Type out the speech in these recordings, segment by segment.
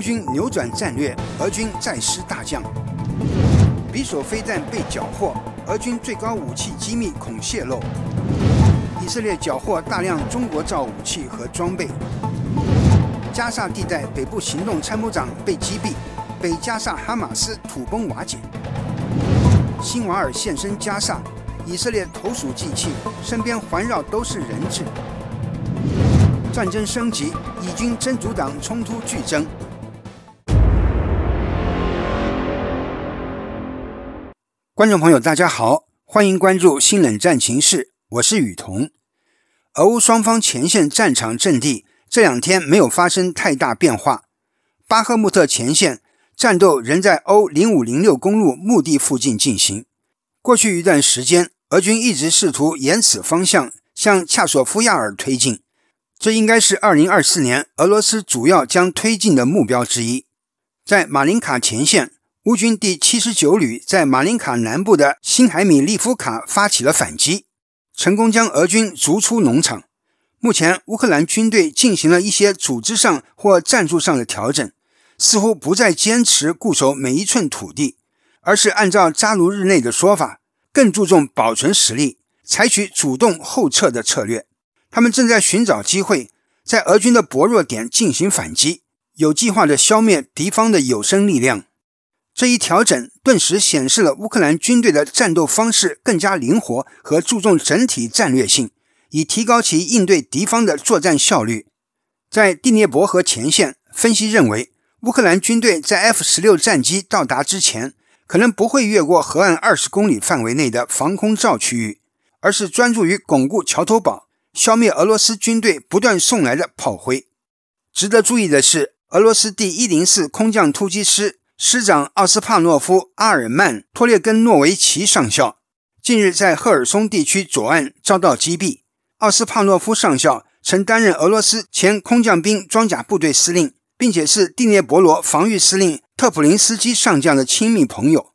乌军扭转战略，俄军再失大将。比索非但被缴获，俄军最高武器机密恐泄露。以色列缴获大量中国造武器和装备。加沙地带北部行动参谋长被击毙，北加沙哈马斯土崩瓦解。辛瓦尔现身加沙，以色列投鼠忌器，身边环绕都是人质。战争升级，以军真主党冲突剧增。观众朋友，大家好，欢迎关注新冷战情势。我是雨桐。俄乌双方前线战场阵地这两天没有发生太大变化。巴赫穆特前线战斗仍在欧零五零六公路墓地附近进行。过去一段时间，俄军一直试图沿此方向向恰索夫亚尔推进，这应该是二零二四年俄罗斯主要将推进的目标之一。在马林卡前线。乌军第七十九旅在马林卡南部的新海米利夫卡发起了反击，成功将俄军逐出农场。目前，乌克兰军队进行了一些组织上或战术上的调整，似乎不再坚持固守每一寸土地，而是按照扎卢日内的说法，更注重保存实力，采取主动后撤的策略。他们正在寻找机会，在俄军的薄弱点进行反击，有计划地消灭敌方的有生力量。这一调整顿时显示了乌克兰军队的战斗方式更加灵活和注重整体战略性，以提高其应对敌方的作战效率。在第聂伯河前线，分析认为，乌克兰军队在 F-16 战机到达之前，可能不会越过河岸二十公里范围内的防空罩区域，而是专注于巩固桥头堡，消灭俄罗斯军队不断送来的炮灰。值得注意的是，俄罗斯第一零四空降突击师。师长奥斯帕诺夫·阿尔曼托列根诺维奇上校近日在赫尔松地区左岸遭到击毙。奥斯帕诺夫上校曾担任俄罗斯前空降兵装甲部队司令，并且是第聂伯罗防御司令特普林斯基上将的亲密朋友。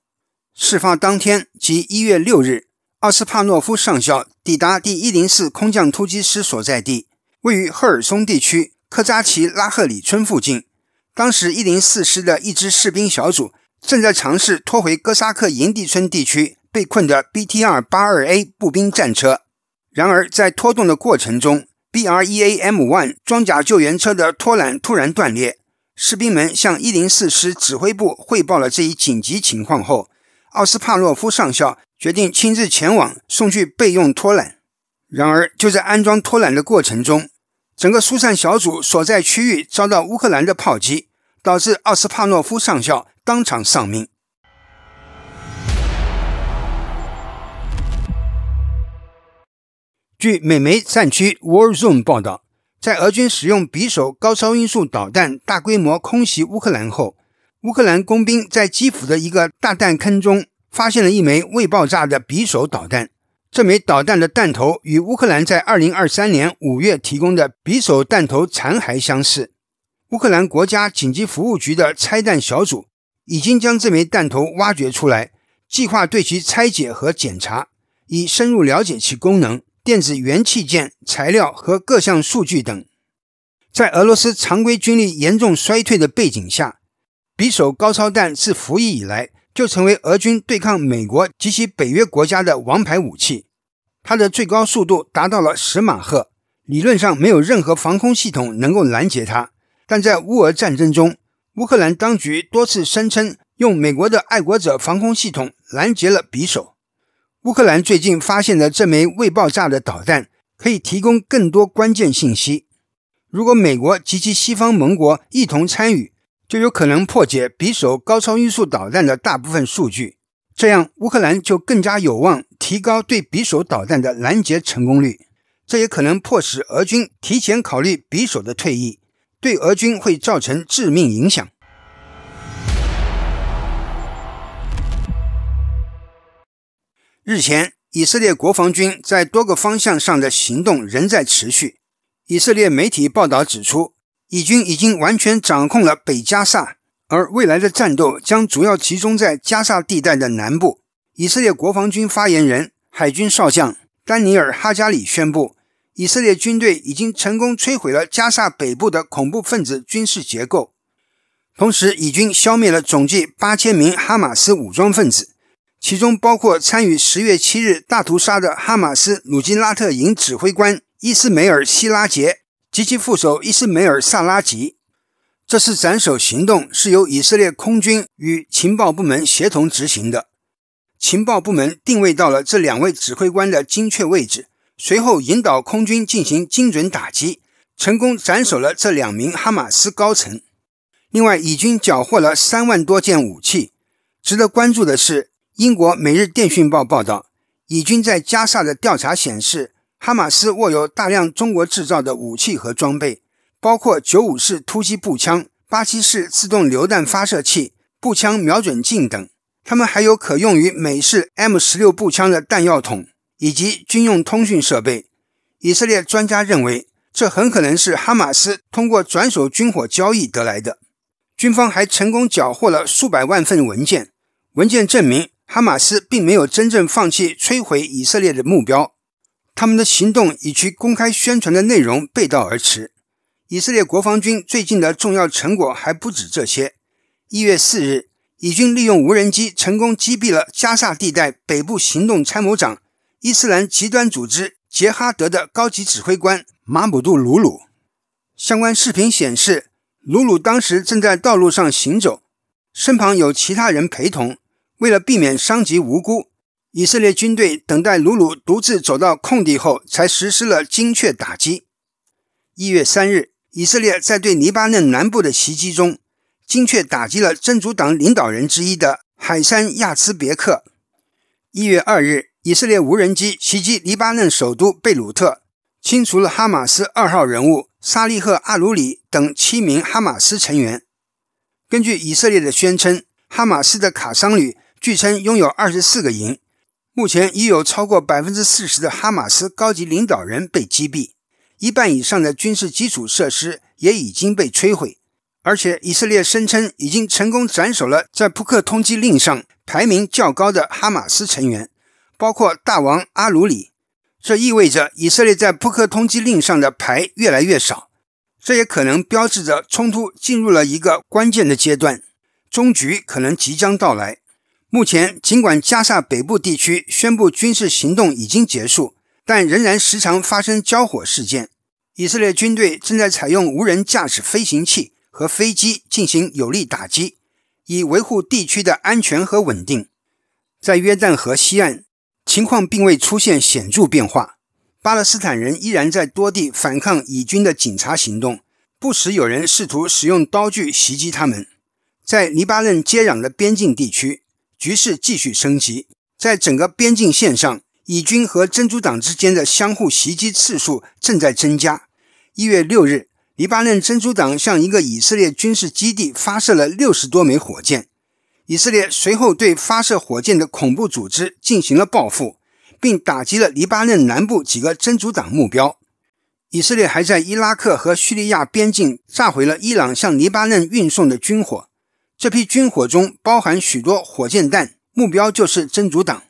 事发当天即一月六日，奥斯帕诺夫上校抵达第一零四空降突击师所在地，位于赫尔松地区科扎奇拉赫里村附近。当时，一零四师的一支士兵小组正在尝试拖回哥萨克营地村地区被困的 Bt 二八二 A 步兵战车。然而，在拖动的过程中，BReAM One 装甲救援车的拖缆突然断裂。士兵们向一零四师指挥部汇报了这一紧急情况后，奥斯帕洛夫上校决定亲自前往送去备用拖缆。然而，就在安装拖缆的过程中，整个疏散小组所在区域遭到乌克兰的炮击，导致奥斯帕诺夫上校当场丧命。据美媒战区 War Zone 报道，在俄军使用匕首高超音速导弹大规模空袭乌克兰后，乌克兰工兵在基辅的一个大弹坑中发现了一枚未爆炸的匕首导弹。这枚导弹的弹头与乌克兰在2023年5月提供的匕首弹头残骸相似。乌克兰国家紧急服务局的拆弹小组已经将这枚弹头挖掘出来，计划对其拆解和检查，以深入了解其功能、电子元器件、材料和各项数据等。在俄罗斯常规军力严重衰退的背景下，匕首高超弹自服役以来。就成为俄军对抗美国及其北约国家的王牌武器。它的最高速度达到了十马赫，理论上没有任何防空系统能够拦截它。但在乌俄战争中，乌克兰当局多次声称用美国的爱国者防空系统拦截了匕首。乌克兰最近发现的这枚未爆炸的导弹，可以提供更多关键信息。如果美国及其西方盟国一同参与，就有可能破解匕首高超音速导弹的大部分数据，这样乌克兰就更加有望提高对匕首导弹的拦截成功率。这也可能迫使俄军提前考虑匕首的退役，对俄军会造成致命影响。日前，以色列国防军在多个方向上的行动仍在持续。以色列媒体报道指出。以军已经完全掌控了北加沙，而未来的战斗将主要集中在加沙地带的南部。以色列国防军发言人、海军少将丹尼尔·哈加里宣布，以色列军队已经成功摧毁了加沙北部的恐怖分子军事结构，同时以军消灭了总计八千名哈马斯武装分子，其中包括参与十月七日大屠杀的哈马斯鲁基拉特营指挥官伊斯梅尔·希拉杰。及其副手伊斯梅尔·萨拉吉，这次斩首行动是由以色列空军与情报部门协同执行的。情报部门定位到了这两位指挥官的精确位置，随后引导空军进行精准打击，成功斩首了这两名哈马斯高层。另外，以军缴获了三万多件武器。值得关注的是，英国《每日电讯报》报道，以军在加沙的调查显示。哈马斯握有大量中国制造的武器和装备，包括九五式突击步枪、八七式自动榴弹发射器、步枪瞄准镜等。他们还有可用于美式 M 十六步枪的弹药桶以及军用通讯设备。以色列专家认为，这很可能是哈马斯通过转手军火交易得来的。军方还成功缴获了数百万份文件，文件证明哈马斯并没有真正放弃摧毁以色列的目标。他们的行动与其公开宣传的内容背道而驰。以色列国防军最近的重要成果还不止这些。一月四日，以军利用无人机成功击毙了加萨地带北部行动参谋长、伊斯兰极端组织杰哈德的高级指挥官马姆杜鲁鲁。相关视频显示，鲁鲁当时正在道路上行走，身旁有其他人陪同，为了避免伤及无辜。以色列军队等待鲁鲁独自走到空地后，才实施了精确打击。一月三日，以色列在对黎巴嫩南部的袭击中，精确打击了真主党领导人之一的海山·亚兹别克。一月二日，以色列无人机袭击黎巴嫩首都贝鲁特，清除了哈马斯二号人物沙利赫·阿鲁里等七名哈马斯成员。根据以色列的宣称，哈马斯的卡桑旅据称拥有二十四个营。目前已有超过百分之四十的哈马斯高级领导人被击毙，一半以上的军事基础设施也已经被摧毁。而且以色列声称已经成功斩首了在扑克通缉令上排名较高的哈马斯成员，包括大王阿鲁里。这意味着以色列在扑克通缉令上的牌越来越少，这也可能标志着冲突进入了一个关键的阶段，终局可能即将到来。目前，尽管加沙北部地区宣布军事行动已经结束，但仍然时常发生交火事件。以色列军队正在采用无人驾驶飞行器和飞机进行有力打击，以维护地区的安全和稳定。在约旦河西岸，情况并未出现显著变化，巴勒斯坦人依然在多地反抗以军的警察行动，不时有人试图使用刀具袭击他们。在黎巴嫩接壤的边境地区，局势继续升级，在整个边境线上，以军和真主党之间的相互袭击次数正在增加。一月六日，黎巴嫩真主党向一个以色列军事基地发射了六十多枚火箭，以色列随后对发射火箭的恐怖组织进行了报复，并打击了黎巴嫩南部几个真主党目标。以色列还在伊拉克和叙利亚边境炸毁了伊朗向黎巴嫩运送的军火。这批军火中包含许多火箭弹，目标就是真主党。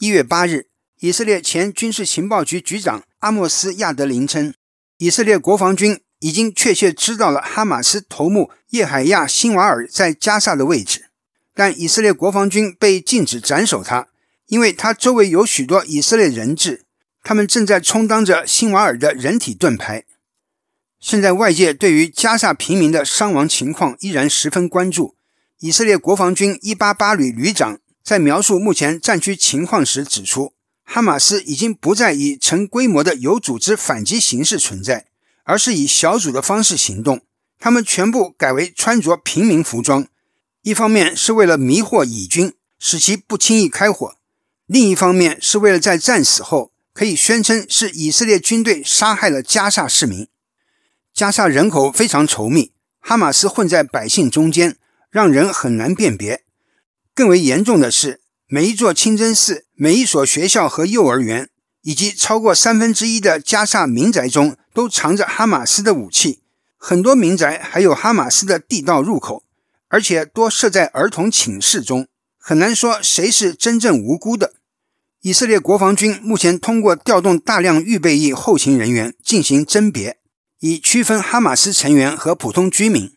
一月八日，以色列前军事情报局局长阿莫斯·亚德林称，以色列国防军已经确切知道了哈马斯头目叶海亚·辛瓦尔在加萨的位置，但以色列国防军被禁止斩首他，因为他周围有许多以色列人质，他们正在充当着辛瓦尔的人体盾牌。现在外界对于加沙平民的伤亡情况依然十分关注。以色列国防军188旅旅长在描述目前战区情况时指出，哈马斯已经不再以成规模的有组织反击形式存在，而是以小组的方式行动。他们全部改为穿着平民服装，一方面是为了迷惑以军，使其不轻易开火；另一方面是为了在战死后可以宣称是以色列军队杀害了加沙市民。加沙人口非常稠密，哈马斯混在百姓中间，让人很难辨别。更为严重的是，每一座清真寺、每一所学校和幼儿园，以及超过三分之一的加沙民宅中，都藏着哈马斯的武器。很多民宅还有哈马斯的地道入口，而且多设在儿童寝室中，很难说谁是真正无辜的。以色列国防军目前通过调动大量预备役后勤人员进行甄别。以区分哈马斯成员和普通居民，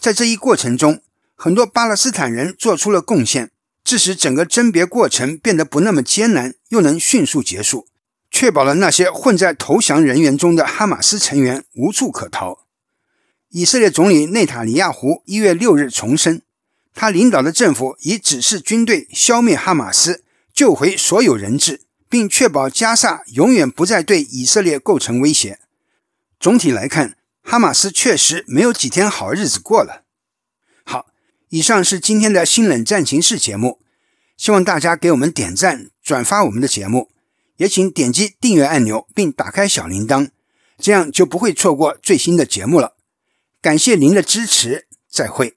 在这一过程中，很多巴勒斯坦人做出了贡献，致使整个甄别过程变得不那么艰难，又能迅速结束，确保了那些混在投降人员中的哈马斯成员无处可逃。以色列总理内塔尼亚胡一月六日重申，他领导的政府已指示军队消灭哈马斯，救回所有人质，并确保加沙永远不再对以色列构成威胁。总体来看，哈马斯确实没有几天好日子过了。好，以上是今天的《新冷战情势》节目，希望大家给我们点赞、转发我们的节目，也请点击订阅按钮并打开小铃铛，这样就不会错过最新的节目了。感谢您的支持，再会。